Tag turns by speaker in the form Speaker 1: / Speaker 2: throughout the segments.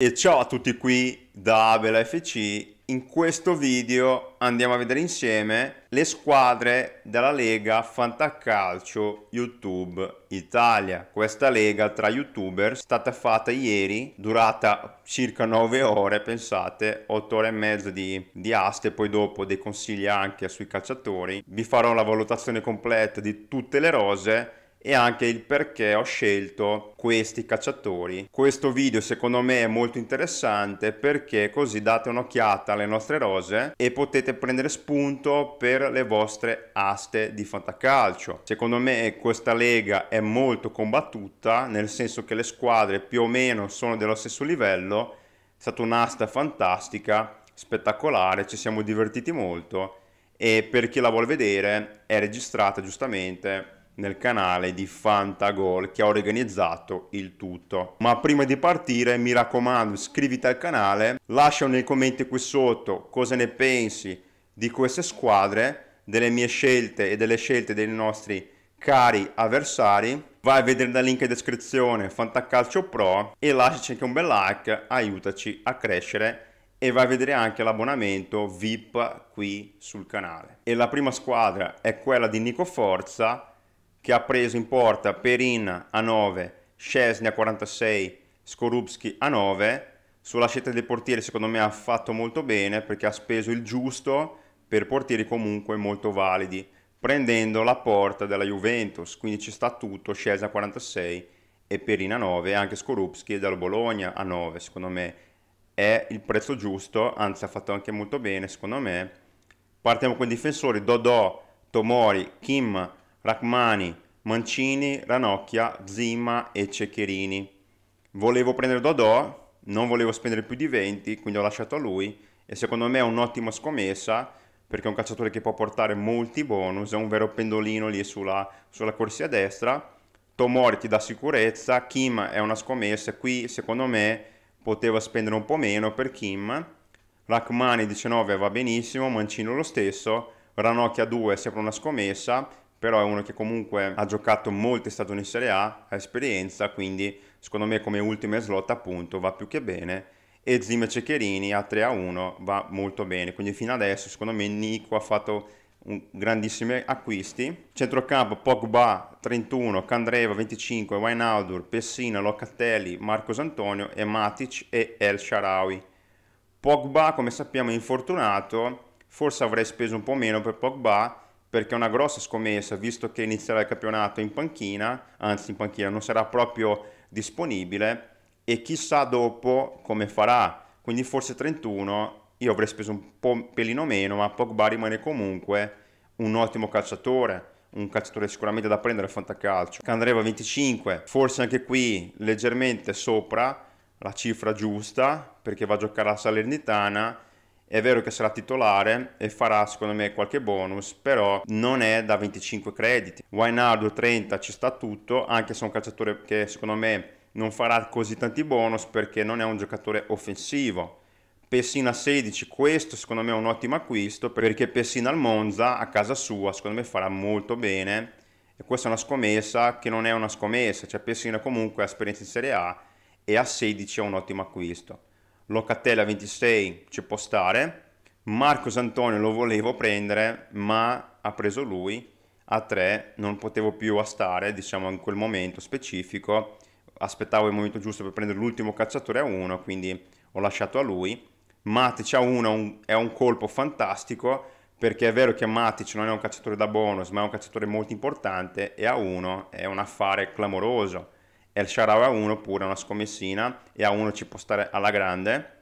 Speaker 1: E ciao a tutti qui da Abela FC. In questo video andiamo a vedere insieme le squadre della Lega Fantacalcio YouTube Italia. Questa lega tra youtuber è stata fatta ieri, durata circa 9 ore, pensate, 8 ore e mezza di, di aste, poi dopo dei consigli anche sui calciatori. Vi farò la valutazione completa di tutte le rose e anche il perché ho scelto questi cacciatori. Questo video secondo me è molto interessante perché così date un'occhiata alle nostre rose e potete prendere spunto per le vostre aste di fantacalcio. Secondo me questa lega è molto combattuta nel senso che le squadre più o meno sono dello stesso livello, è stata un'asta fantastica, spettacolare, ci siamo divertiti molto e per chi la vuole vedere è registrata giustamente nel canale di Fantagol che ha organizzato il tutto. Ma prima di partire mi raccomando iscriviti al canale, lascia nei commenti qui sotto cosa ne pensi di queste squadre, delle mie scelte e delle scelte dei nostri cari avversari. Vai a vedere dal link in descrizione Fantacalcio Pro e lasciaci anche un bel like, aiutaci a crescere e vai a vedere anche l'abbonamento VIP qui sul canale. E la prima squadra è quella di Nico Forza che ha preso in porta Perin a 9, Scesni a 46, Skorupski a 9. Sulla scelta del portiere secondo me ha fatto molto bene perché ha speso il giusto per portieri comunque molto validi, prendendo la porta della Juventus, quindi ci sta tutto, Scesni a 46 e Perin a 9, anche Skorupski dal Bologna a 9, secondo me è il prezzo giusto, anzi ha fatto anche molto bene secondo me. Partiamo con i difensori, Dodò, Tomori, Kim, Rachmani, Mancini, Ranocchia, Zimma e Ceccherini. Volevo prendere Dodò, non volevo spendere più di 20, quindi ho lasciato a lui e secondo me è un'ottima scommessa perché è un calciatore che può portare molti bonus, è un vero pendolino lì sulla, sulla corsia destra. Tomori ti dà sicurezza, Kim è una scommessa, qui secondo me poteva spendere un po' meno per Kim. Rachmani 19 va benissimo, Mancino lo stesso, Ranocchia 2 è sempre una scommessa, però è uno che comunque ha giocato molte stagioni in Serie A, ha esperienza, quindi secondo me come ultima slot appunto va più che bene e Zim Ceccherini a 3 a 1 va molto bene, quindi fino adesso secondo me Nico ha fatto grandissimi acquisti. Centrocampo Pogba 31, Candreva 25, Wijnaldum, Pessina, Locatelli, Marcos Antonio e Matic e El Sharawi. Pogba, come sappiamo, è infortunato, forse avrei speso un po' meno per Pogba, perché è una grossa scommessa, visto che inizierà il campionato in panchina, anzi in panchina non sarà proprio disponibile e chissà dopo come farà. Quindi forse 31 io avrei speso un po' un pelino meno, ma Pogba rimane comunque un ottimo calciatore, un calciatore sicuramente da prendere a fantacalcio. Candreva 25, forse anche qui leggermente sopra la cifra giusta perché va a giocare alla Salernitana è vero che sarà titolare e farà secondo me qualche bonus, però non è da 25 crediti. Wijnaldum 30 ci sta tutto, anche se è un calciatore che secondo me non farà così tanti bonus perché non è un giocatore offensivo. Pessina 16, questo secondo me è un ottimo acquisto perché Pessina al Monza a casa sua secondo me farà molto bene e questa è una scommessa che non è una scommessa, cioè Pessina comunque ha esperienza in Serie A e a 16 è un ottimo acquisto. Locatella 26 ci può stare, Marcos Antonio lo volevo prendere ma ha preso lui a 3, non potevo più stare, diciamo in quel momento specifico, aspettavo il momento giusto per prendere l'ultimo cacciatore a 1 quindi ho lasciato a lui, Matic a 1 è un colpo fantastico perché è vero che Matic non è un cacciatore da bonus ma è un cacciatore molto importante e a 1 è un affare clamoroso El Sharawi a 1 pure una scommessina e a 1 ci può stare alla grande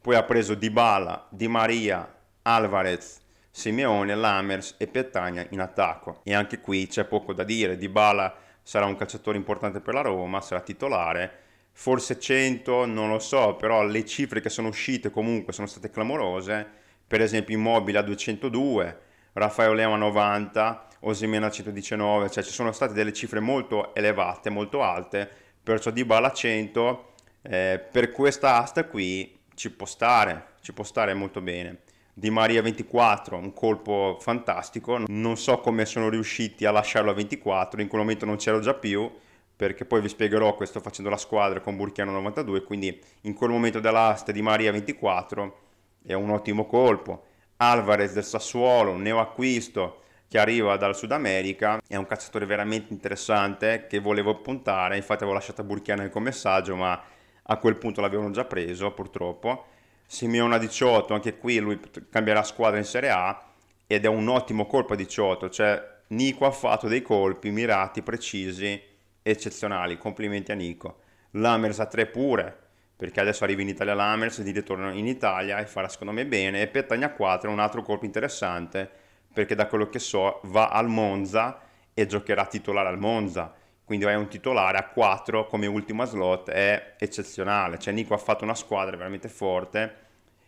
Speaker 1: poi ha preso Dybala, Di Maria, Alvarez, Simeone, Lammers e Piattagna in attacco e anche qui c'è poco da dire Dybala sarà un calciatore importante per la Roma, sarà titolare forse 100, non lo so, però le cifre che sono uscite comunque sono state clamorose per esempio Immobile a 202 Raffaele a 90 Osimena 119, cioè ci sono state delle cifre molto elevate, molto alte, perciò di Bala 100 eh, per questa asta qui ci può stare, ci può stare molto bene. Di Maria 24, un colpo fantastico, non so come sono riusciti a lasciarlo a 24, in quel momento non c'ero già più, perché poi vi spiegherò questo facendo la squadra con Burchiano 92, quindi in quel momento dell'asta di Maria 24 è un ottimo colpo. Alvarez del Sassuolo, un neoacquisto, che arriva dal Sud America, è un calciatore veramente interessante che volevo puntare, infatti avevo lasciato Burchiana come messaggio, ma a quel punto l'avevano già preso purtroppo. Simeone a 18, anche qui lui cambierà squadra in Serie A ed è un ottimo colpo a 18, cioè Nico ha fatto dei colpi mirati, precisi, eccezionali, complimenti a Nico. Lamers a 3 pure, perché adesso arriva in Italia Lamers di ritorno in Italia e farà secondo me bene, e Petagna a 4 un altro colpo interessante perché da quello che so va al Monza e giocherà titolare al Monza, quindi è un titolare a 4 come ultima slot, è eccezionale, cioè Nico ha fatto una squadra veramente forte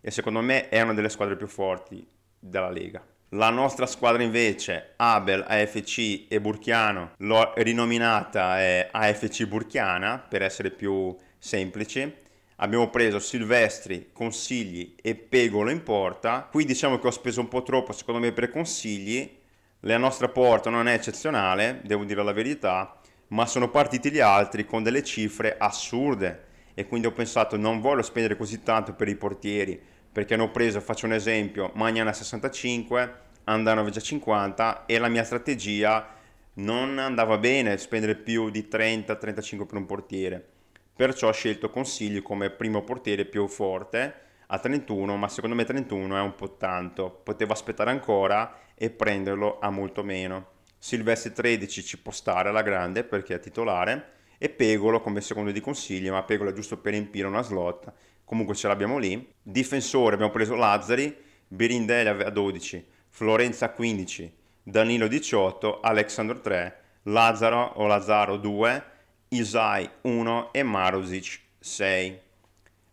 Speaker 1: e secondo me è una delle squadre più forti della Lega. La nostra squadra invece, Abel, AFC e Burchiano, l'ho rinominata eh, AFC Burchiana per essere più semplici, abbiamo preso Silvestri, Consigli e Pegolo in porta. Qui diciamo che ho speso un po' troppo, secondo me, per Consigli. La nostra porta non è eccezionale, devo dire la verità, ma sono partiti gli altri con delle cifre assurde e quindi ho pensato non voglio spendere così tanto per i portieri perché hanno preso, faccio un esempio, Magnana 65, Andano a 50 e la mia strategia non andava bene spendere più di 30-35 per un portiere perciò ho scelto Consigli come primo portiere più forte a 31, ma secondo me 31 è un po' tanto, potevo aspettare ancora e prenderlo a molto meno. Silvestri 13 ci può stare alla grande perché è titolare e Pegolo come secondo di consiglio, ma Pegolo è giusto per riempire una slot, comunque ce l'abbiamo lì. Difensore abbiamo preso Lazzari, Birindelli a 12, Florenza 15, Danilo 18, Alexandro 3, Lazzaro o Lazzaro 2, Isai 1 e Marusic 6.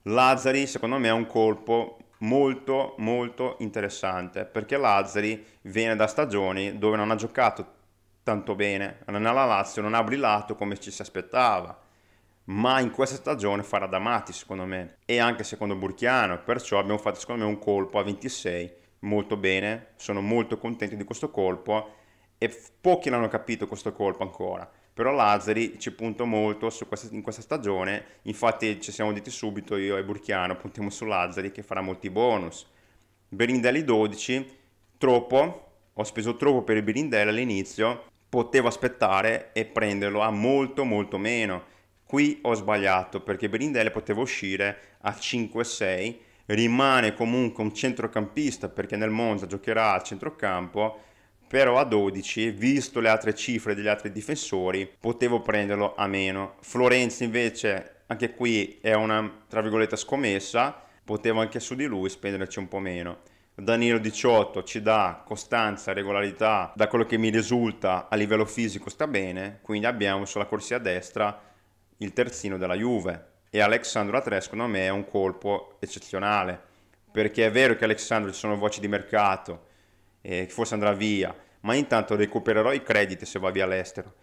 Speaker 1: Lazzari secondo me è un colpo molto molto interessante perché Lazzari viene da stagioni dove non ha giocato tanto bene, nella Lazio non ha brillato come ci si aspettava, ma in questa stagione farà da Mati secondo me e anche secondo Burchiano, perciò abbiamo fatto secondo me un colpo a 26 molto bene, sono molto contento di questo colpo e pochi l'hanno capito questo colpo ancora però Lazzari ci punta molto questa, in questa stagione, infatti ci siamo detti subito io e Burchiano puntiamo su Lazzari che farà molti bonus. Berindelli 12, troppo, ho speso troppo per il Berindelli all'inizio, potevo aspettare e prenderlo a molto molto meno. Qui ho sbagliato perché Berindelli poteva uscire a 5-6, rimane comunque un centrocampista perché nel Monza giocherà al centrocampo però a 12, visto le altre cifre degli altri difensori, potevo prenderlo a meno. Florenzi invece, anche qui è una, tra virgolette, scommessa, potevo anche su di lui spenderci un po' meno. Danilo 18 ci dà costanza, regolarità, da quello che mi risulta a livello fisico sta bene, quindi abbiamo sulla corsia destra il terzino della Juve e Alexandro a 3 secondo me è un colpo eccezionale, perché è vero che Alexandro ci sono voci di mercato, eh, forse andrà via, ma intanto recupererò i crediti se va via all'estero.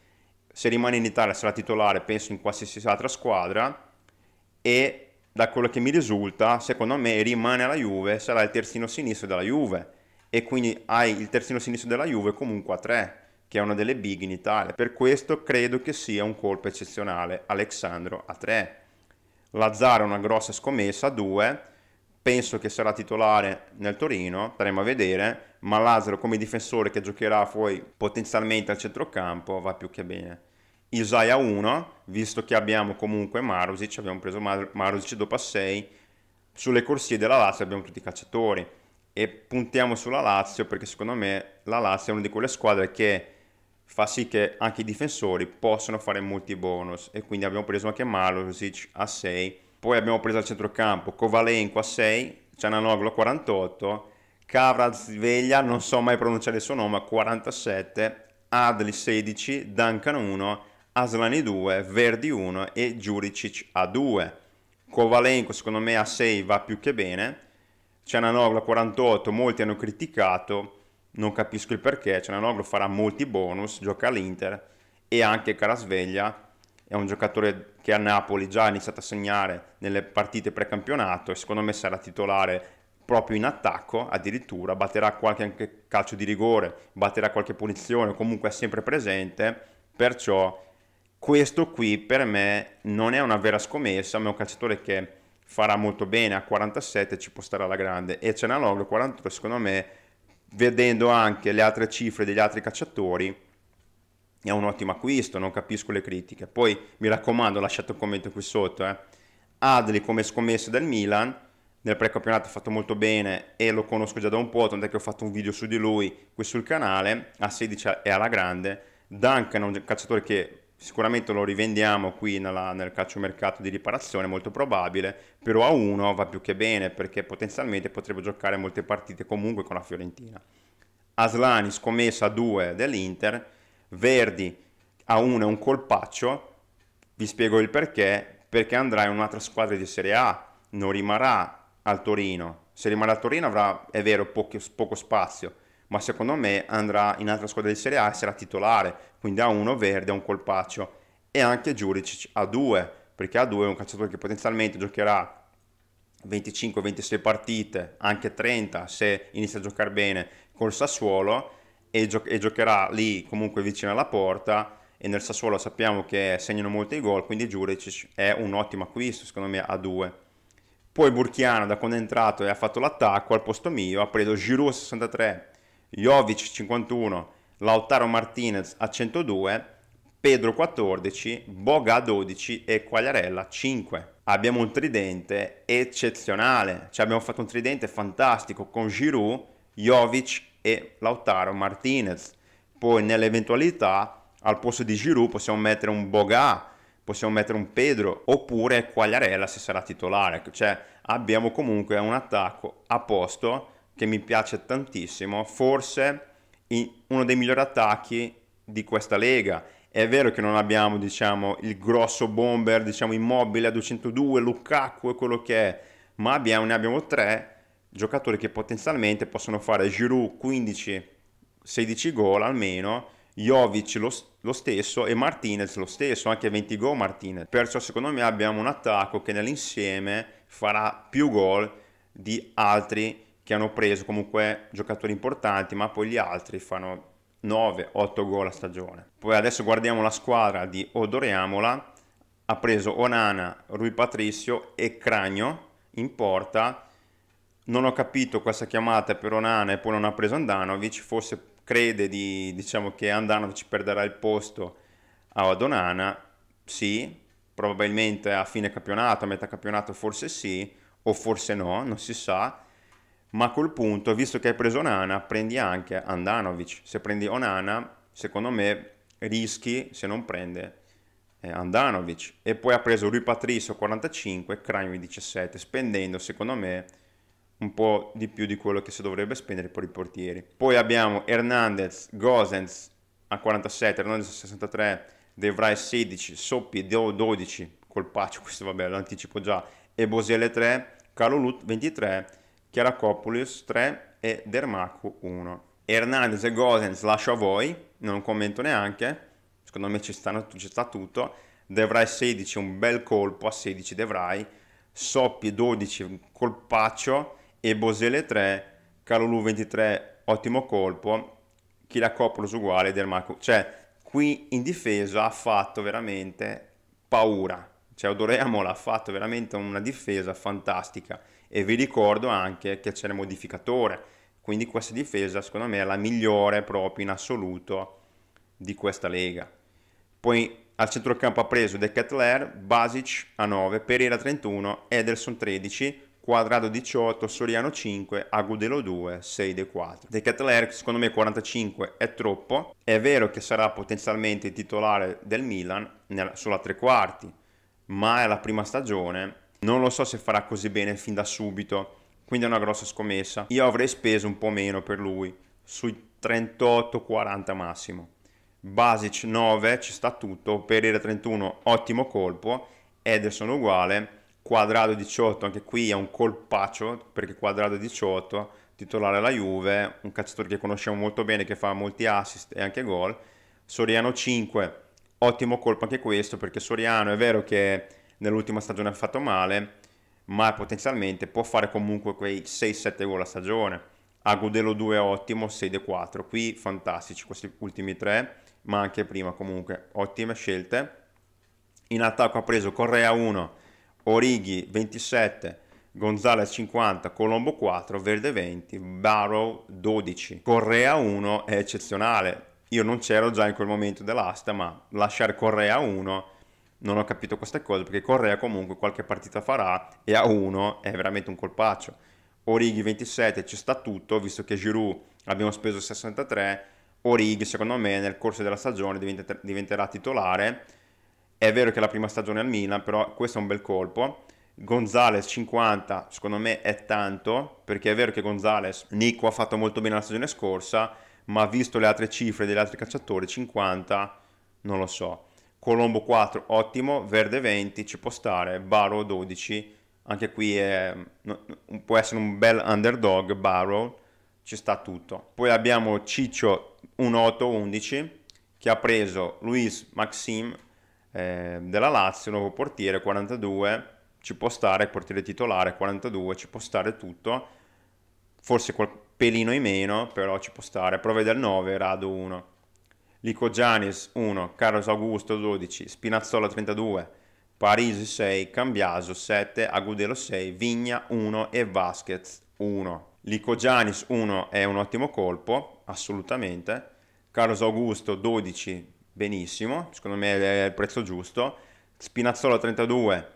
Speaker 1: Se rimane in Italia sarà titolare, penso in qualsiasi altra squadra e da quello che mi risulta, secondo me rimane alla Juve, sarà il terzino sinistro della Juve e quindi hai il terzino sinistro della Juve comunque a 3, che è una delle big in Italia. Per questo credo che sia un colpo eccezionale Alexandro a 3. Lazzaro una grossa scommessa a 2, penso che sarà titolare nel Torino, staremo a vedere, ma Lazaro come difensore che giocherà poi potenzialmente al centrocampo va più che bene. Isaiah 1, visto che abbiamo comunque Marusic, abbiamo preso Mar- Marusic dopo a 6, sulle corsie della Lazio abbiamo tutti i calciatori e puntiamo sulla Lazio perché secondo me la Lazio è una di quelle squadre che fa sì che anche i difensori possano fare molti bonus e quindi abbiamo preso anche Marusic a 6, poi abbiamo preso al centrocampo Kovalenko a 6, Ciananoglu a 48 Cavrazveglia, non so mai pronunciare il suo nome, 47, Adli 16, Duncan 1, Aslani 2, Verdi 1 e Giuricic a 2. Kovalenko secondo me a 6 va più che bene, Ciananoglu 48 molti hanno criticato, non capisco il perché, Ciananoglu farà molti bonus, gioca all'Inter e anche Carasveglia è un giocatore che a Napoli già ha iniziato a segnare nelle partite precampionato e secondo me sarà titolare proprio in attacco addirittura, batterà qualche calcio di rigore, batterà qualche punizione, comunque è sempre presente, perciò questo qui per me non è una vera scommessa, ma è un calciatore che farà molto bene a 47 ci può stare alla grande e Cenaloglu 43 secondo me vedendo anche le altre cifre degli altri calciatori è un ottimo acquisto, non capisco le critiche. Poi mi raccomando, lasciate un commento qui sotto. Eh. Adli come scommessa del Milan, nel precampionato ha fatto molto bene e lo conosco già da un po', tant'è che ho fatto un video su di lui qui sul canale, a 16 è alla grande. Duncan è un calciatore che sicuramente lo rivendiamo qui nella, nel calciomercato di riparazione, molto probabile, però a 1 va più che bene perché potenzialmente potrebbe giocare molte partite comunque con la Fiorentina. Aslani scommessa a 2 dell'Inter, Verdi a 1 è un colpaccio, vi spiego il perché, perché andrà in un'altra squadra di Serie A, non rimarrà al Torino. Se rimane al Torino avrà, è vero, poco, poco spazio, ma secondo me andrà in altra squadra di Serie A e sarà titolare, quindi a uno Verde, a un Colpaccio e anche Giuric a due, perché a due è un calciatore che potenzialmente giocherà 25-26 partite, anche 30 se inizia a giocare bene col Sassuolo e, gio- e, giocherà lì comunque vicino alla porta e nel Sassuolo sappiamo che segnano molti gol, quindi Giuric è un ottimo acquisto secondo me a due. Poi Burchiano, da quando è entrato e ha fatto l'attacco, al posto mio ha preso Giroud 63, Jovic 51, Lautaro Martinez a 102, Pedro 14, Boga 12 e Quagliarella 5. Abbiamo un tridente eccezionale, cioè abbiamo fatto un tridente fantastico con Giroud, Jovic e Lautaro Martinez. Poi nell'eventualità al posto di Giroud possiamo mettere un Boga possiamo mettere un Pedro oppure Quagliarella se sarà titolare, cioè abbiamo comunque un attacco a posto che mi piace tantissimo, forse uno dei migliori attacchi di questa lega. È vero che non abbiamo, diciamo, il grosso bomber, diciamo, immobile a 202, Lukaku e quello che è, ma abbiamo, ne abbiamo tre giocatori che potenzialmente possono fare Giroud 15-16 gol almeno Jovic lo, lo, stesso e Martinez lo stesso, anche 20 gol Martinez. Perciò secondo me abbiamo un attacco che nell'insieme farà più gol di altri che hanno preso comunque giocatori importanti, ma poi gli altri fanno 9-8 gol a stagione. Poi adesso guardiamo la squadra di Odoriamola, ha preso Onana, Rui Patricio e Cragno in porta. Non ho capito questa chiamata per Onana e poi non ha preso Andanovic, forse crede di, diciamo che Andanovic perderà il posto a Adonana, sì, probabilmente a fine campionato, a metà campionato forse sì, o forse no, non si sa, ma a quel punto, visto che hai preso Nana, prendi anche Andanovic, se prendi Onana, secondo me rischi se non prende eh, Andanovic e poi ha preso lui Patricio 45, Cragno 17, spendendo secondo me un po' di più di quello che si dovrebbe spendere per i portieri. Poi abbiamo Hernandez, Gosens a 47, Hernandez a 63, De Vrij 16, Soppi 12, colpaccio, questo vabbè l'anticipo già, e Bosele 3, Calolut 23, Chiaracopolis 3 e Dermacu 1. Hernandez e Gosens lascio a voi, non commento neanche, secondo me ci, stanno, ci sta tutto. Devrai 16, un bel colpo a 16 Devrai, Soppi 12, colpaccio, e Bosele 3, Calulu 23, ottimo colpo, Chilacopoulos uguale, Del Marco. Cioè, qui in difesa ha fatto veramente paura. Cioè, Odoreamol ha fatto veramente una difesa fantastica. E vi ricordo anche che c'era il modificatore. Quindi questa difesa, secondo me, è la migliore proprio in assoluto di questa lega. Poi al centrocampo ha preso De Kettler, Basic a 9, Pereira 31, Ederson 13, Quadrado 18, Soriano 5, Agudelo 2, 6 dei 4. De Ketelaere secondo me 45 è troppo, è vero che sarà potenzialmente titolare del Milan nella, solo tre quarti, ma è la prima stagione, non lo so se farà così bene fin da subito, quindi è una grossa scommessa. Io avrei speso un po' meno per lui, sui 38-40 massimo. Basic 9, ci sta tutto, Pereira 31, ottimo colpo, Ederson uguale, Quadrado 18, anche qui è un colpaccio perché Quadrado 18, titolare alla Juve, un calciatore che conosciamo molto bene, che fa molti assist e anche gol. Soriano 5, ottimo colpo anche questo perché Soriano è vero che nell'ultima stagione ha fatto male, ma potenzialmente può fare comunque quei 6-7 gol a stagione. Agudelo 2 ottimo, 6 4, qui fantastici questi ultimi tre, ma anche prima comunque ottime scelte. In attacco ha preso Correa 1, Orighi 27, Gonzalez 50, Colombo 4, Verde 20, Barrow 12, Correa 1 è eccezionale. Io non c'ero già in quel momento dell'asta, ma lasciare Correa 1 non ho capito queste cose perché Correa comunque qualche partita farà e a 1 è veramente un colpaccio. Orighi 27 ci sta tutto, visto che Giroud abbiamo speso 63, Orighi secondo me nel corso della stagione diventerà titolare è vero che è la prima stagione al Milan, però questo è un bel colpo. Gonzales 50 secondo me è tanto, perché è vero che Gonzales, Nico ha fatto molto bene la stagione scorsa, ma visto le altre cifre degli altri calciatori, 50 non lo so. Colombo 4 ottimo, Verde 20 ci può stare, Barrow 12, anche qui è, può essere un bel underdog Barrow, ci sta tutto. Poi abbiamo Ciccio 1-8-11 che ha preso Luis Maxim eh, della Lazio, nuovo portiere 42, ci può stare, portiere titolare 42, ci può stare tutto, forse quel pelino in meno, però ci può stare, prove del 9, Rado 1, Lico Giannis 1, Carlos Augusto 12, Spinazzola 32, Parisi 6, Cambiaso 7, Agudelo 6, Vigna 1 e Vasquez 1. Lico Giannis 1 è un ottimo colpo, assolutamente. Carlos Augusto 12 benissimo, secondo me è il prezzo giusto. Spinazzola 32,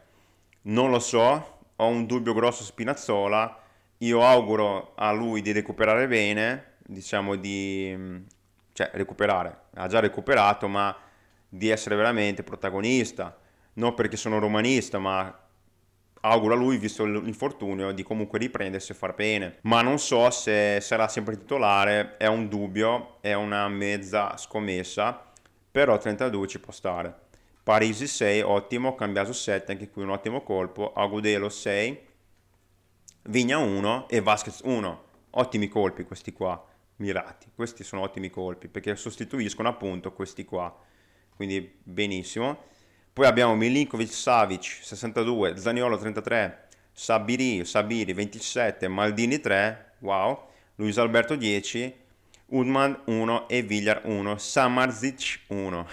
Speaker 1: non lo so, ho un dubbio grosso su Spinazzola, io auguro a lui di recuperare bene, diciamo di... cioè recuperare, ha già recuperato, ma di essere veramente protagonista, non perché sono romanista, ma auguro a lui, visto l'infortunio, di comunque riprendersi e far bene. Ma non so se sarà sempre titolare, è un dubbio, è una mezza scommessa però 32 ci può stare. Parisi 6, ottimo, Cambiaso 7, anche qui un ottimo colpo, Agudelo 6, Vigna 1 e Vasquez 1, ottimi colpi questi qua, mirati, questi sono ottimi colpi perché sostituiscono appunto questi qua, quindi benissimo. Poi abbiamo Milinkovic, Savic 62, Zaniolo 33, Sabiri, Sabiri 27, Maldini 3, wow, Luis Alberto 10, Udman 1 e Villar 1, Samarzic 1.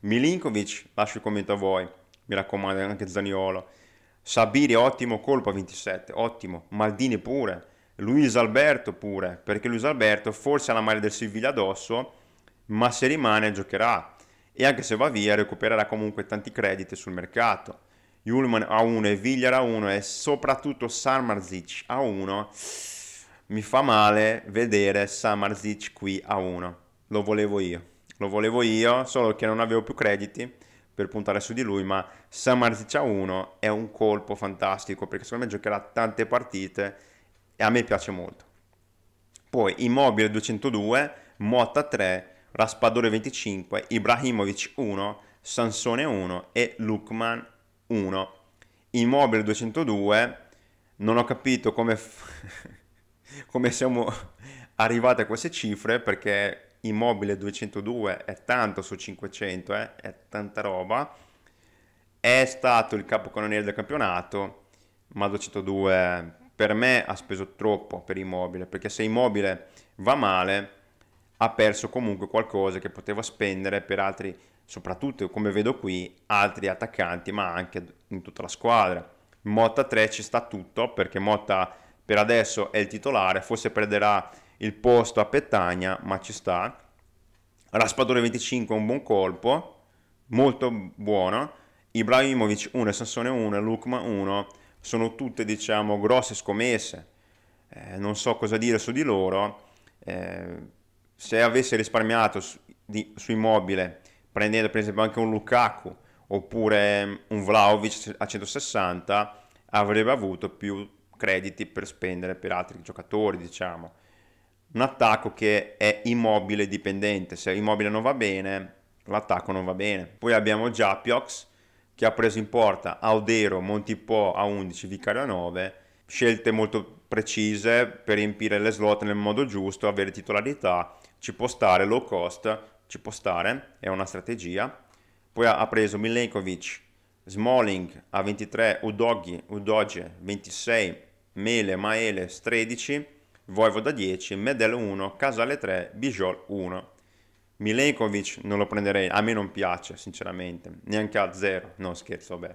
Speaker 1: Milinkovic, lascio il commento a voi, mi raccomando anche Zaniolo. Sabiri ottimo colpo a 27, ottimo, Maldini pure, Luis Alberto pure, perché Luis Alberto forse ha la maglia del Siviglia addosso, ma se rimane giocherà e anche se va via recupererà comunque tanti crediti sul mercato. Julman a 1 e Villar a 1 e soprattutto Sarmarzic a 1 mi fa male vedere Samarzic qui a 1. Lo volevo io, lo volevo io, solo che non avevo più crediti per puntare su di lui, ma Samarzic a 1 è un colpo fantastico perché secondo me giocherà tante partite e a me piace molto. Poi Immobile 202, Motta 3, Raspadore 25, Ibrahimovic 1, Sansone 1 e Lukman 1. Immobile 202, non ho capito come... F- come siamo arrivati a queste cifre perché immobile 202 è tanto su 500, eh? è tanta roba, è stato il capocannoniere del campionato, ma 202 per me ha speso troppo per immobile, perché se immobile va male ha perso comunque qualcosa che poteva spendere per altri, soprattutto come vedo qui, altri attaccanti, ma anche in tutta la squadra. Motta 3 ci sta tutto perché Motta per adesso è il titolare, forse perderà il posto a Pettagna, ma ci sta. Raspadore 25 è un buon colpo, molto buono. Ibrahimovic 1, Sansone 1, Lukman 1, sono tutte diciamo grosse scommesse. Eh, non so cosa dire su di loro. Eh, se avesse risparmiato su, di, su immobile prendendo per esempio anche un Lukaku oppure mm, un Vlaovic a 160 avrebbe avuto più crediti per spendere per altri giocatori, diciamo. Un attacco che è immobile dipendente, se immobile non va bene, l'attacco non va bene. Poi abbiamo Giappiox che ha preso in porta Audero, Montipò a 11, Vicario a 9, scelte molto precise per riempire le slot nel modo giusto, avere titolarità, ci può stare low cost, ci può stare, è una strategia. Poi ha preso Milenkovic, Smalling a 23, Udogi, Udoge 26, Mele Maeles 13, Voivoda 10, Medel 1, Casale 3, Bijol 1. Milenkovic non lo prenderei, a me non piace sinceramente, neanche a 0, no scherzo, vabbè.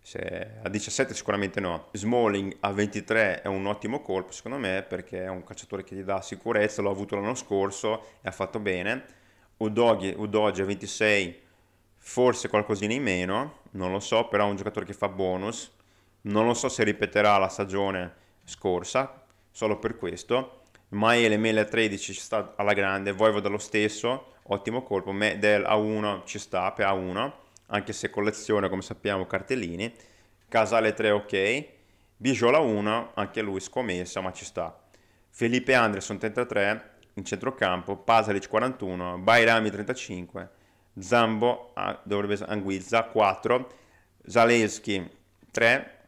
Speaker 1: Se a 17 sicuramente no. Smalling a 23 è un ottimo colpo secondo me perché è un calciatore che gli dà sicurezza, l'ho avuto l'anno scorso e ha fatto bene. Udogi, Udogi a 26 forse qualcosina in meno, non lo so, però è un giocatore che fa bonus non lo so se ripeterà la stagione scorsa, solo per questo. Maele Mele a 13 ci sta alla grande, Voivoda lo stesso, ottimo colpo, Medel a 1 ci sta per A1, anche se colleziona come sappiamo cartellini, Casale 3 ok, Bijola 1 anche lui scommessa ma ci sta, Felipe Anderson 33 in centrocampo, Pasalic 41, Bairami 35, Zambo ah, dovrebbe Anguizza 4, Zaleschi 3,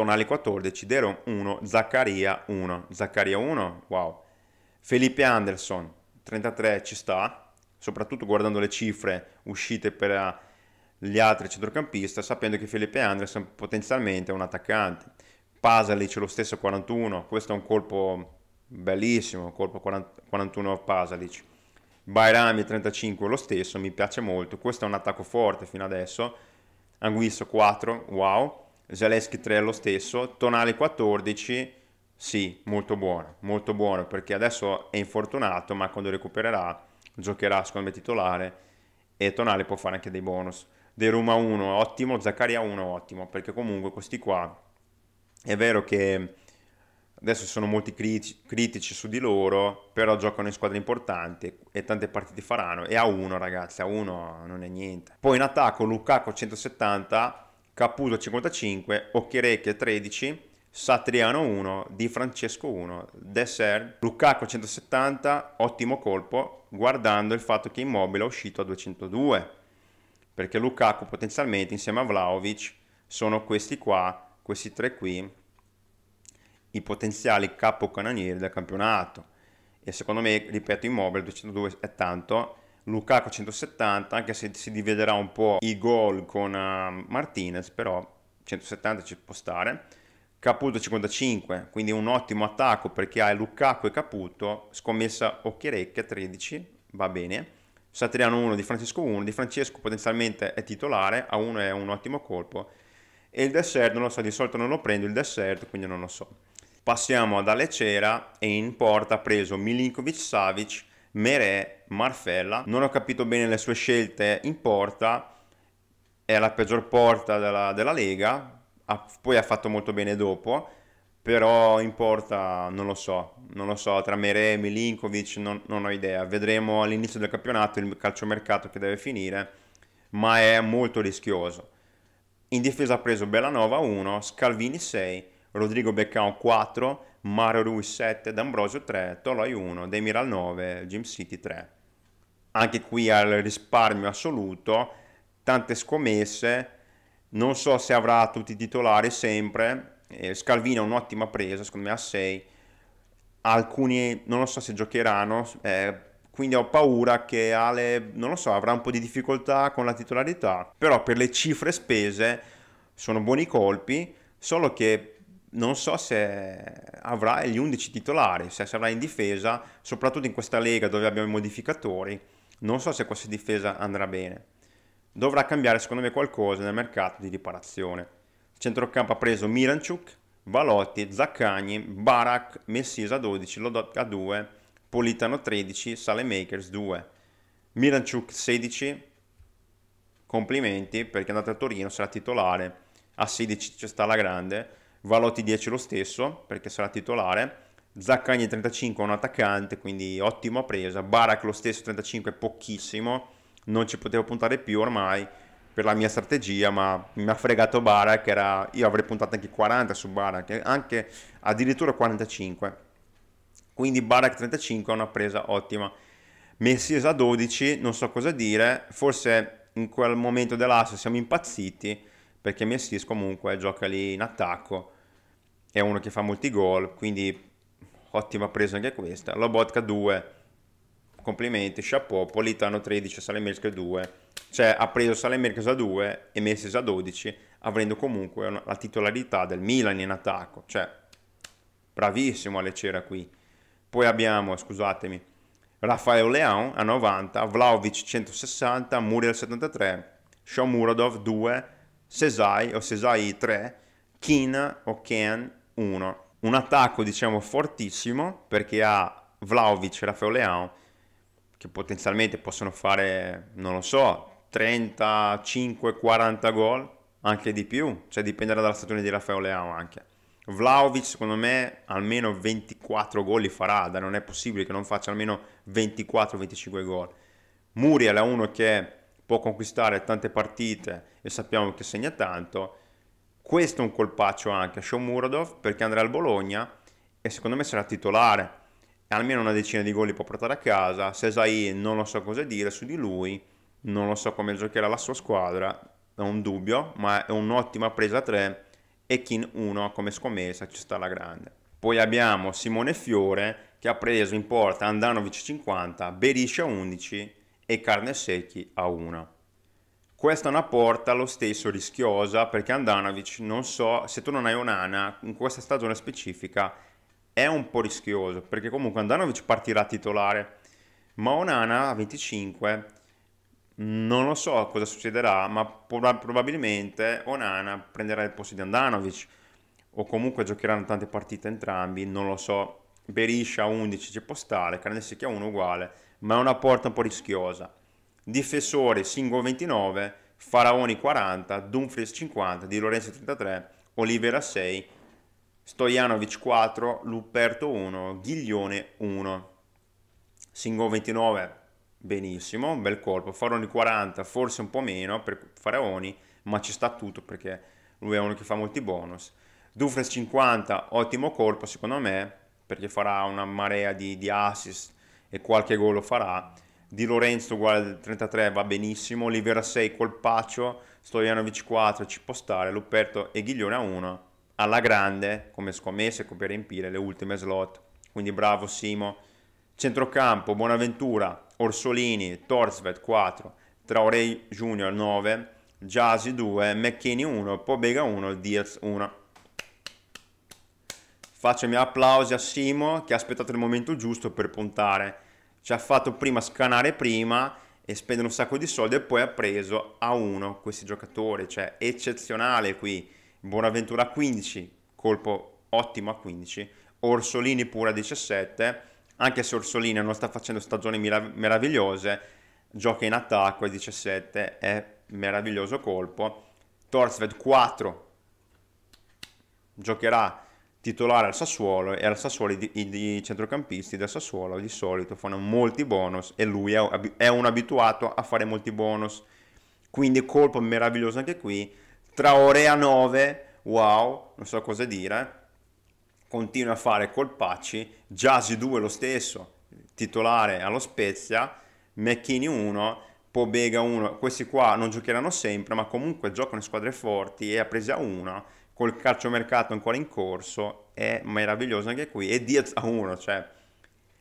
Speaker 1: intorno alle 14 Deron 1, Zaccaria 1, Zaccaria 1, wow. Felipe Anderson 33 ci sta, soprattutto guardando le cifre uscite per ah, gli altri centrocampisti, sapendo che Felipe Anderson potenzialmente è un attaccante. Pasalic lo stesso 41, questo è un colpo bellissimo, colpo 40, 41 Pasalic. Bairami 35 lo stesso, mi piace molto, questo è un attacco forte fino adesso. Anguisso 4, wow. Zaleschi 3 è lo stesso, Tonale 14 sì, molto buono, molto buono perché adesso è infortunato ma quando recupererà giocherà secondo me titolare e Tonale può fare anche dei bonus. De Roma 1 ottimo, Zaccaria 1 ottimo perché comunque questi qua è vero che adesso sono molti critici, critici su di loro, però giocano in squadre importanti e tante partite faranno e a 1 ragazzi, a 1 non è niente. Poi in attacco Lukaku 170 Caputo 55, Occhirecchie 13, Satriano 1, Di Francesco 1, Dessert, Lukaku 170, ottimo colpo, guardando il fatto che Immobile è uscito a 202, perché Lukaku potenzialmente insieme a Vlaovic sono questi qua, questi tre qui, i potenziali capocannonieri del campionato. E secondo me, ripeto, Immobile 202 è tanto, Lukaku 170, anche se si dividerà un po' i gol con uh, Martinez, però 170 ci può stare. Caputo 55, quindi un ottimo attacco perché ha Lukaku e Caputo, scommessa Occhierecchia 13, va bene. Satriano 1 di Francesco 1, di Francesco potenzialmente è titolare, a 1 è un ottimo colpo. E il dessert non lo so, di solito non lo prendo il dessert, quindi non lo so. Passiamo ad Alecera e in porta ha preso Milinkovic Savic Mere, Marfella, non ho capito bene le sue scelte in porta, è la peggior porta della, della Lega, ha, poi ha fatto molto bene dopo, però in porta non lo so, non lo so, tra Mere e Milinkovic non, non ho idea, vedremo all'inizio del campionato il calciomercato che deve finire, ma è molto rischioso. In difesa ha preso Bellanova 1, Scalvini 6, Rodrigo Beccao 4, Mario Rui 7, D'Ambrosio 3, Toloi 1, Demiral 9, Gym City 3. Anche qui al risparmio assoluto, tante scommesse, non so se avrà tutti i titolari sempre, Scalvino è un'ottima presa, secondo me a 6, alcuni non lo so se giocheranno, eh, quindi ho paura che Ale, non lo so, avrà un po' di difficoltà con la titolarità, però per le cifre spese sono buoni colpi, solo che non so se avrà gli 11 titolari, se sarà in difesa, soprattutto in questa lega dove abbiamo i modificatori, non so se questa difesa andrà bene. Dovrà cambiare secondo me qualcosa nel mercato di riparazione. Il centrocampo ha preso Miranchuk, Valotti, Zaccagni, Barak, Messisa 12, Lodot 2, Politano 13, Salemakers 2, Miranchuk 16, complimenti perché è andato a Torino sarà titolare, a 16 c'è sta la grande, Valotti 10 lo stesso, perché sarà titolare, Zaccagni 35 è un attaccante, quindi ottima presa, Barak lo stesso 35 è pochissimo, non ci potevo puntare più ormai per la mia strategia, ma mi ha fregato Barak, era... io avrei puntato anche 40 su Barak, anche addirittura 45, quindi Barak 35 è una presa ottima. Messias a 12, non so cosa dire, forse in quel momento dell'asso siamo impazziti, perché Messis comunque gioca lì in attacco, è uno che fa molti gol, quindi ottima presa anche questa. Lobotka 2, complimenti, chapeau, Politano 13, Salemirsk 2, cioè ha preso Salemirsk a 2 e Messis a 12, avendo comunque una, la titolarità del Milan in attacco, cioè bravissimo alle cera qui. Poi abbiamo, scusatemi, Rafael Leão a 90, Vlaovic 160, Muriel 73, Shomurodov 2, Sesai o Sesai 3, Kin o Ken 1. Un attacco diciamo fortissimo perché ha Vlaovic e Rafael Leao che potenzialmente possono fare, non lo so, 35-40 gol, anche di più, cioè dipenderà dalla stagione di Rafael Leao anche. Vlaovic secondo me almeno 24 gol li farà, da non è possibile che non faccia almeno 24-25 gol. Muriel è uno che può conquistare tante partite, e sappiamo che segna tanto. Questo è un colpaccio anche a Sean Shomurodov perché andrà al Bologna e secondo me sarà titolare. Almeno una decina di gol li può portare a casa. Sesai non lo so cosa dire su di lui, non lo so come giocherà la sua squadra, è un dubbio, ma è un'ottima presa a 3 e Kin 1 come scommessa ci sta alla grande. Poi abbiamo Simone Fiore che ha preso in porta Andanovic 50, Beriscia 11 e Carne Secchi a 1. Questa è una porta lo stesso rischiosa perché Andanovic, non so, se tu non hai un'ana, in questa stagione specifica è un po' rischioso perché comunque Andanovic partirà titolare, ma un'ana a 25 non lo so cosa succederà, ma probabilmente Onana prenderà il posto di Andanovic o comunque giocheranno tante partite entrambi, non lo so. Beriscia 11 c'è postale, Carnesecchia 1 uguale, ma è una porta un po' rischiosa. Difensore Singolo 29, Faraoni 40, Dumfries 50, Di Lorenzo 33, Olivera 6, Stojanovic 4, Luperto 1, Ghiglione 1. Singolo 29, benissimo, un bel colpo. Faraoni 40, forse un po' meno per Faraoni, ma ci sta tutto perché lui è uno che fa molti bonus. Dufres 50, ottimo colpo secondo me, perché farà una marea di, di assist e qualche gol lo farà. Di Lorenzo uguale 33 va benissimo, Olivera 6 colpaccio, Stojanovic 4 ci può stare, Luperto e Ghiglione a 1 alla grande come scommesse per riempire le ultime slot. Quindi bravo Simo. Centrocampo Buonaventura, Orsolini, Torsvet 4, Traoré Junior 9, Jasi 2, McKinney 1, Pobega 1, Diaz 1. Faccio i miei applausi a Simo che ha aspettato il momento giusto per puntare ci ha fatto prima scanare prima e spendere un sacco di soldi e poi ha preso a uno questi giocatori, cioè eccezionale qui, Bonaventura a 15, colpo ottimo a 15, Orsolini pure a 17, anche se Orsolini non sta facendo stagioni mirav- meravigliose, gioca in attacco a 17 è meraviglioso colpo, Torsved 4 giocherà titolare al Sassuolo e al Sassuolo i, i, i, centrocampisti del Sassuolo di solito fanno molti bonus e lui è, è, un abituato a fare molti bonus quindi colpo meraviglioso anche qui Traore a 9 wow non so cosa dire continua a fare colpacci Giasi 2 lo stesso titolare allo Spezia Mecchini 1 Pobega 1 questi qua non giocheranno sempre ma comunque giocano in squadre forti e ha preso a 1 col calciomercato ancora in corso è meraviglioso anche qui e Diaz a uno cioè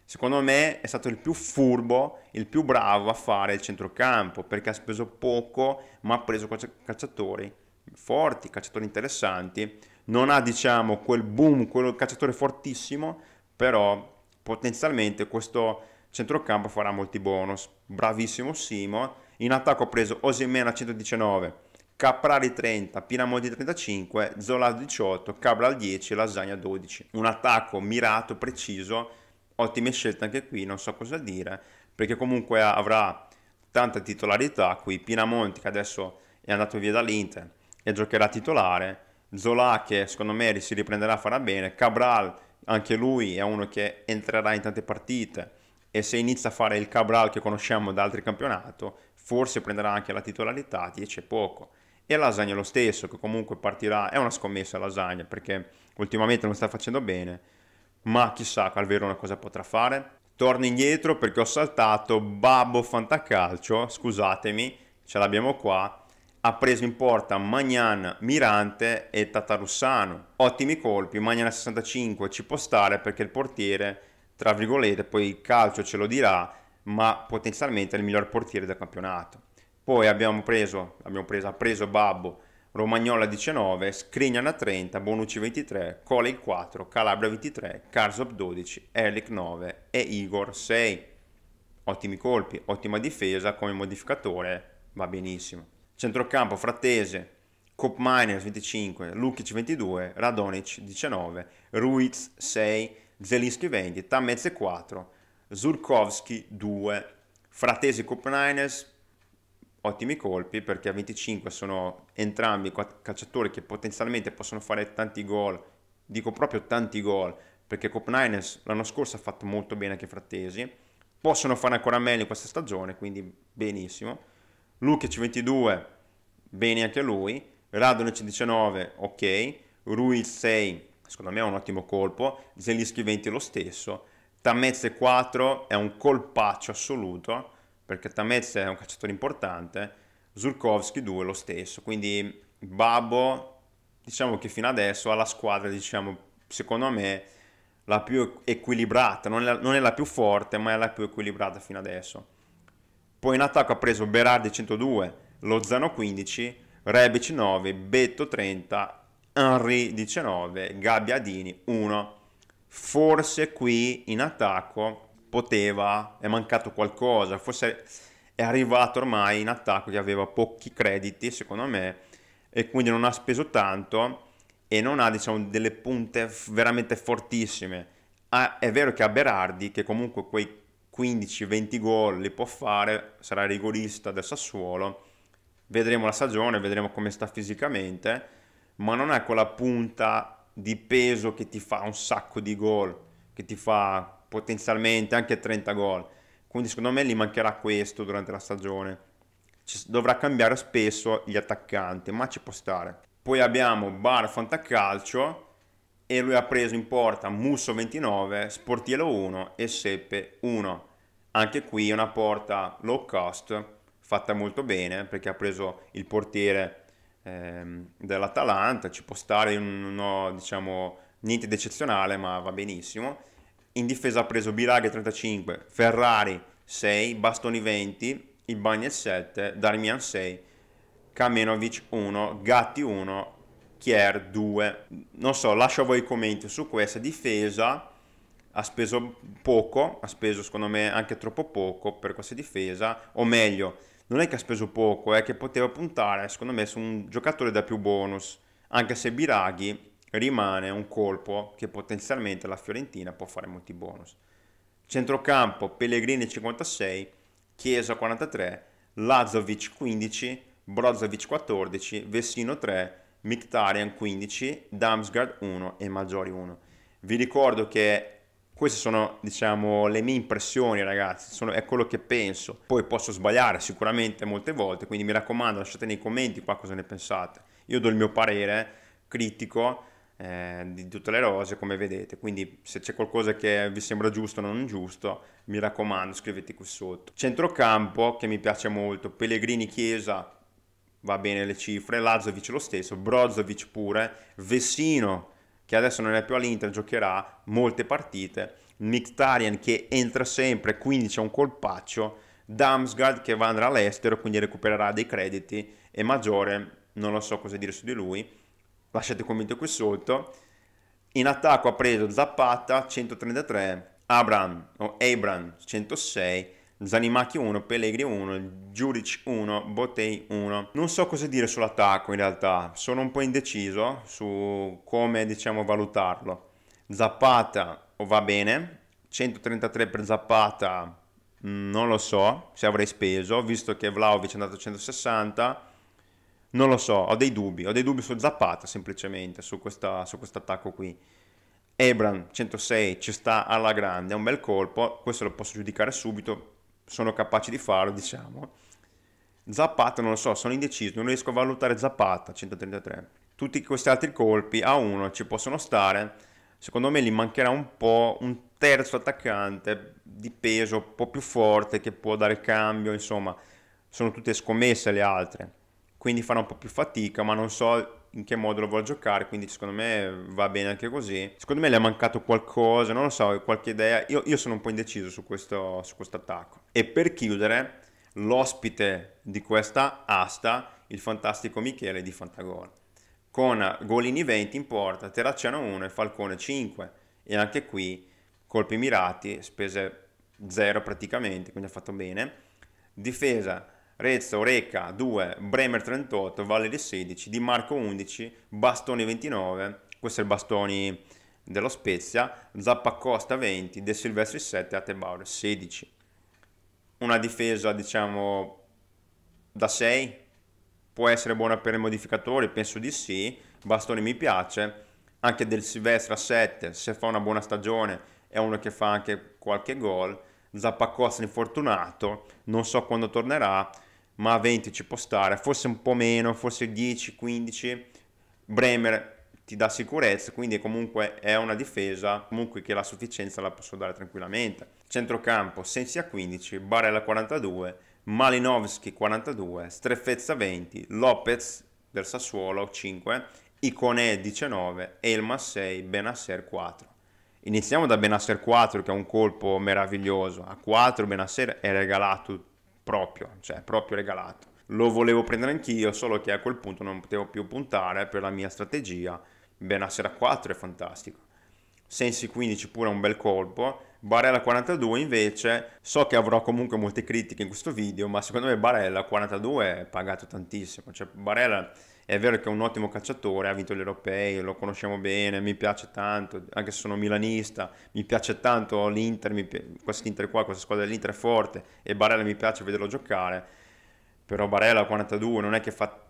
Speaker 1: secondo me è stato il più furbo il più bravo a fare il centrocampo perché ha speso poco ma ha preso calciatori forti calciatori interessanti non ha diciamo quel boom quel calciatore fortissimo però potenzialmente questo centrocampo farà molti bonus bravissimo Simo in attacco ha preso Osimena 119 Caprari 30, Pinamonti 35, Zola 18, Cabral 10, Lasagna 12. Un attacco mirato, preciso, ottime scelte anche qui, non so cosa dire, perché comunque avrà tanta titolarità qui, Pinamonti che adesso è andato via dall'Inter e giocherà titolare, Zola che secondo me si riprenderà farà bene, Cabral anche lui è uno che entrerà in tante partite e se inizia a fare il Cabral che conosciamo da altri campionati, forse prenderà anche la titolarità, 10 è poco e Lasagna lo stesso, che comunque partirà, è una scommessa Lasagna, perché ultimamente non sta facendo bene, ma chissà al Verona cosa potrà fare. Torno indietro perché ho saltato Babbo Fantacalcio, scusatemi, ce l'abbiamo qua, ha preso in porta Magnan, Mirante e Tatarussano. Ottimi colpi, Magnan a 65 ci può stare perché il portiere, tra virgolette, poi il calcio ce lo dirà, ma potenzialmente è il miglior portiere del campionato. Poi abbiamo preso, abbiamo preso, ha preso Babbo, Romagnola 19, Scrignana 30, Bonucci 23, Colei 4, Calabria 23, Karsop 12, Erlich 9 e Igor 6. Ottimi colpi, ottima difesa come modificatore, va benissimo. Centrocampo Frattese, Cop Miners 25, Lukic 22, Radonic 19, Ruiz 6, Zelinski 20, Tamez 4, Zurkowski 2, Fratesi Cop Miners ottimi colpi perché a 25 sono entrambi calciatori che potenzialmente possono fare tanti gol, dico proprio tanti gol, perché Copenhagen l'anno scorso ha fatto molto bene anche Frattesi, possono fare ancora meglio questa stagione, quindi benissimo. Luke c 22, bene anche lui, c 19, ok, Ruiz 6, secondo me è un ottimo colpo, Zelischi 20 lo stesso, Tammezze 4 è un colpaccio assoluto, perché Tamez è un calciatore importante, Zurkowski 2 lo stesso, quindi Babbo diciamo che fino adesso ha la squadra, diciamo, secondo me, la più equilibrata, non è la, non è la più forte, ma è la più equilibrata fino adesso. Poi in attacco ha preso Berardi 102, Lozano 15, Rebic 9, Betto 30, Henry 19, Gabbiadini 1. Forse qui in attacco poteva, è mancato qualcosa, forse è arrivato ormai in attacco che aveva pochi crediti secondo me e quindi non ha speso tanto e non ha diciamo delle punte veramente fortissime. Ah, è vero che a Berardi che comunque quei 15-20 gol li può fare, sarà rigorista del Sassuolo, vedremo la stagione, vedremo come sta fisicamente, ma non è quella punta di peso che ti fa un sacco di gol, che ti fa potenzialmente anche 30 gol. Quindi secondo me gli mancherà questo durante la stagione. Ci dovrà cambiare spesso gli attaccanti, ma ci può stare. Poi abbiamo Bar Fantacalcio e lui ha preso in porta Musso 29, Sportiello 1 e Seppe 1. Anche qui una porta low cost fatta molto bene perché ha preso il portiere ehm, dell'Atalanta, ci può stare uno diciamo niente di eccezionale ma va benissimo in difesa ha preso Biraghi 35, Ferrari 6, Bastoni 20, Ibanez 7, Darmian 6, Kamenovic 1, Gatti 1, Kier 2. Non so, lascio a voi i commenti su questa difesa. Ha speso poco, ha speso secondo me anche troppo poco per questa difesa, o meglio, non è che ha speso poco, è che poteva puntare secondo me su un giocatore da più bonus, anche se Biraghi rimane un colpo che potenzialmente la Fiorentina può fare molti bonus. Centrocampo Pellegrini 56, Chiesa 43, Lazovic 15, Brozovic 14, Vessino 3, Mictarian 15, Damsgard 1 e Maggiori 1. Vi ricordo che queste sono, diciamo, le mie impressioni, ragazzi. Sono, è quello che penso. Poi posso sbagliare sicuramente molte volte. Quindi mi raccomando, lasciate nei commenti qua cosa ne pensate. Io do il mio parere critico eh, di tutte le rose, come vedete. Quindi se c'è qualcosa che vi sembra giusto o non giusto, mi raccomando, scrivete qui sotto. Centrocampo, che mi piace molto, Pellegrini Chiesa, va bene le cifre, Lazovic lo stesso, Brozovic pure, Vessino, che adesso non è più all'Inter, giocherà molte partite, Mkhitaryan che entra sempre, quindi c'è un colpaccio, Damsgard che andrà all'estero, quindi recupererà dei crediti, e Maggiore, non lo so cosa dire su di lui, lasciate un commento qui sotto. In attacco ha preso Zappata 133, Abram o Abram 106, Zanimachi 1, Pellegri 1, Giuric 1, Bottei 1. Non so cosa dire sull'attacco in realtà, sono un po' indeciso su come diciamo valutarlo. Zappata o va bene, 133 per Zappata mm, non lo so se avrei speso, visto che Vlaovic è andato a 160, non lo so, ho dei dubbi, ho dei dubbi su Zappata semplicemente, su, questo attacco qui. Ebran 106 ci sta alla grande, è un bel colpo, questo lo posso giudicare subito, sono capace di farlo, diciamo. Zappata, non lo so, sono indeciso, non riesco a valutare Zappata 133. Tutti questi altri colpi a uno ci possono stare, secondo me gli mancherà un po' un terzo attaccante di peso un po' più forte che può dare cambio, insomma, sono tutte scommesse le altre quindi farà un po' più fatica, ma non so in che modo lo vuole giocare, quindi secondo me va bene anche così. Secondo me le è mancato qualcosa, non lo so, qualche idea. Io, io sono un po' indeciso su questo, su questo attacco. E per chiudere, l'ospite di questa asta, il fantastico Michele di Fantagol, con Golini 20 in porta, Terracciano 1 e Falcone 5. E anche qui colpi mirati, spese 0 praticamente, quindi ha fatto bene. Difesa Rezzo, Reca 2, Bremer 38, Valeri 16, Di Marco 11, Bastoni 29, questo è il Bastoni dello Spezia, Zappacosta 20, De Silvestri 7, Atebauer 16. Una difesa diciamo da 6 può essere buona per i modificatori, penso di sì, Bastoni mi piace, anche del Silvestri a 7, se fa una buona stagione è uno che fa anche qualche gol, Zappacosta infortunato, non so quando tornerà, ma 20 ci può stare, forse un po' meno, forse 10, 15. Bremer ti dà sicurezza, quindi comunque è una difesa, comunque che la sufficienza la posso dare tranquillamente. Centrocampo, Sensi a 15, Barella 42, Malinowski 42, Streffezza 20, Lopez del Sassuolo 5, Icone 19, Elma 6, Benasser 4. Iniziamo da Benasser 4 che è un colpo meraviglioso, a 4 Benasser è regalato proprio, cioè proprio regalato. Lo volevo prendere anch'io, solo che a quel punto non potevo più puntare per la mia strategia. Benasser a 4 è fantastico. Sensi 15 pure è un bel colpo. Barella 42 invece, so che avrò comunque molte critiche in questo video, ma secondo me Barella 42 è pagato tantissimo. Cioè Barella è vero che è un ottimo calciatore, ha vinto gli europei, lo conosciamo bene, mi piace tanto, anche se sono milanista, mi piace tanto l'Inter, mi, quest'Inter qua, questa squadra dell'Inter è forte e Barella mi piace vederlo giocare, però Barella 42 non è che fa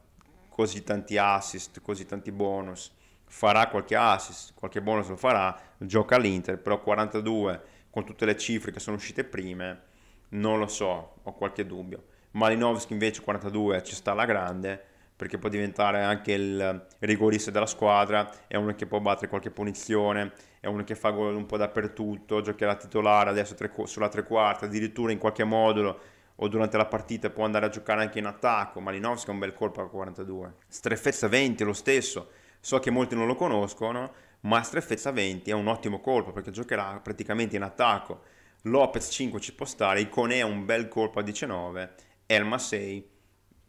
Speaker 1: così tanti assist, così tanti bonus, farà qualche assist, qualche bonus lo farà, gioca all'Inter, però 42 con tutte le cifre che sono uscite prime, non lo so, ho qualche dubbio. Malinowski invece 42 ci sta alla grande perché può diventare anche il rigorista della squadra, è uno che può battere qualche punizione, è uno che fa gol un po' dappertutto, giocherà titolare adesso tre, sulla tre quarti, addirittura in qualche modulo o durante la partita può andare a giocare anche in attacco, Malinowski ha un bel colpo a 42. Streffezza 20 lo stesso, so che molti non lo conoscono, ma Streffezza 20 è un ottimo colpo perché giocherà praticamente in attacco. Lopez 5 ci può stare, Icone è un bel colpo a 19, Elma 6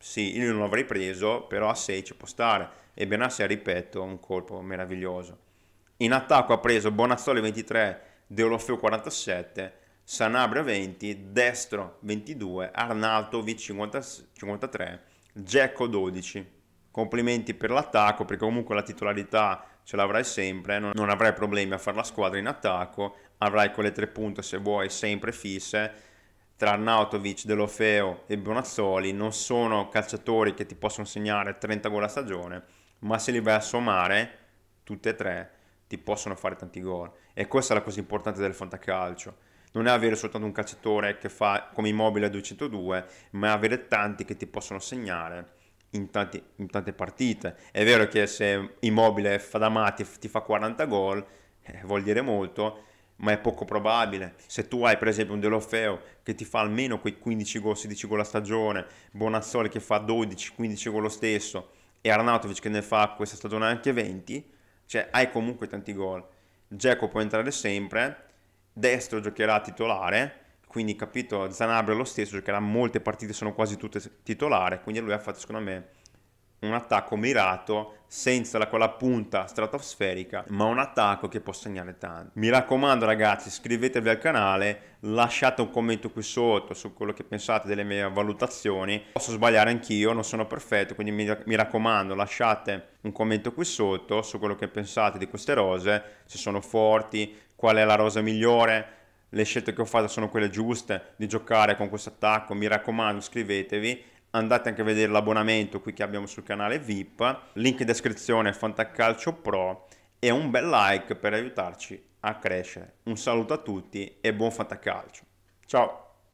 Speaker 1: sì, io non l'avrei preso, però a 6 ci può stare. E Benassi, ripeto, un colpo meraviglioso. In attacco ha preso Bonazzoli 23, De Deolofeo 47, Sanabria 20, Destro 22, Arnaltovic 50, 53, Gecco 12. Complimenti per l'attacco, perché comunque la titolarità ce l'avrai sempre, non avrai problemi a fare la squadra in attacco, avrai quelle tre punte se vuoi sempre fisse tra Arnautovic, Delofeo e Bonazzoli non sono calciatori che ti possono segnare 30 gol a stagione, ma se li vai a sommare, tutte e tre ti possono fare tanti gol. E questa è la cosa importante del fantacalcio. Non è avere soltanto un calciatore che fa come immobile a 202, ma avere tanti che ti possono segnare in, tanti, in tante partite. È vero che se immobile fa da Mati ti fa 40 gol, eh, vuol dire molto, ma è poco probabile. Se tu hai per esempio un Delofeo che ti fa almeno quei 15 gol, 16 gol a stagione, Bonazzoli che fa 12, 15 gol lo stesso e Arnautovic che ne fa questa stagione anche 20, cioè hai comunque tanti gol. Dzeko può entrare sempre, Destro giocherà titolare, quindi capito, Zanabria lo stesso giocherà molte partite, sono quasi tutte titolare, quindi lui ha fatto secondo me un attacco mirato senza la, quella punta stratosferica, ma un attacco che può segnare tanto. Mi raccomando ragazzi, iscrivetevi al canale, lasciate un commento qui sotto su quello che pensate delle mie valutazioni. Posso sbagliare anch'io, non sono perfetto, quindi mi, mi raccomando, lasciate un commento qui sotto su quello che pensate di queste rose, se sono forti, qual è la rosa migliore, le scelte che ho fatto sono quelle giuste di giocare con questo attacco, mi raccomando iscrivetevi andate anche a vedere l'abbonamento qui che abbiamo sul canale VIP, link in descrizione Fantacalcio Pro e un bel like per aiutarci a crescere. Un saluto a tutti e buon Fantacalcio. Ciao!